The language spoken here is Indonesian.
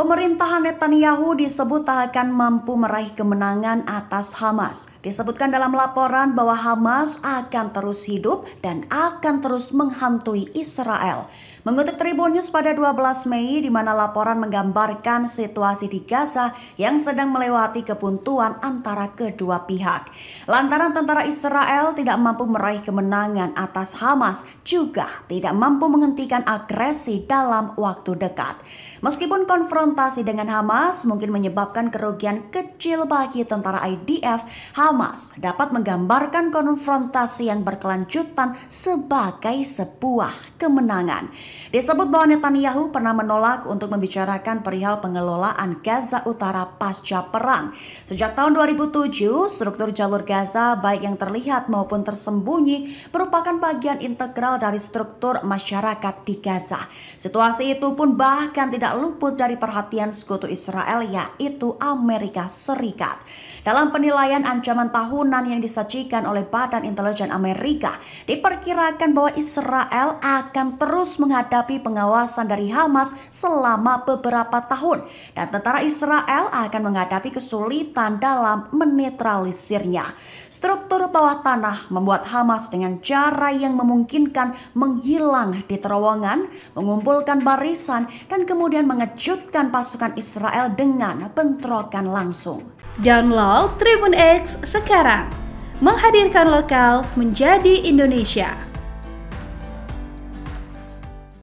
Pemerintahan Netanyahu disebut tak akan mampu meraih kemenangan atas Hamas. Disebutkan dalam laporan bahwa Hamas akan terus hidup dan akan terus menghantui Israel. Mengutip Tribun News pada 12 Mei di mana laporan menggambarkan situasi di Gaza yang sedang melewati kebuntuan antara kedua pihak. Lantaran tentara Israel tidak mampu meraih kemenangan atas Hamas juga tidak mampu menghentikan agresi dalam waktu dekat. Meskipun konfrontasi konfrontasi dengan Hamas mungkin menyebabkan kerugian kecil bagi tentara IDF. Hamas dapat menggambarkan konfrontasi yang berkelanjutan sebagai sebuah kemenangan. Disebut bahwa Netanyahu pernah menolak untuk membicarakan perihal pengelolaan Gaza Utara pasca perang. Sejak tahun 2007, struktur jalur Gaza baik yang terlihat maupun tersembunyi merupakan bagian integral dari struktur masyarakat di Gaza. Situasi itu pun bahkan tidak luput dari perhatian perhatian sekutu Israel yaitu Amerika Serikat. Dalam penilaian ancaman tahunan yang disajikan oleh Badan Intelijen Amerika, diperkirakan bahwa Israel akan terus menghadapi pengawasan dari Hamas selama beberapa tahun dan tentara Israel akan menghadapi kesulitan dalam menetralisirnya. Struktur bawah tanah membuat Hamas dengan cara yang memungkinkan menghilang di terowongan, mengumpulkan barisan dan kemudian mengejutkan menghentikan pasukan Israel dengan bentrokan langsung. Download Tribun X sekarang, menghadirkan lokal menjadi Indonesia.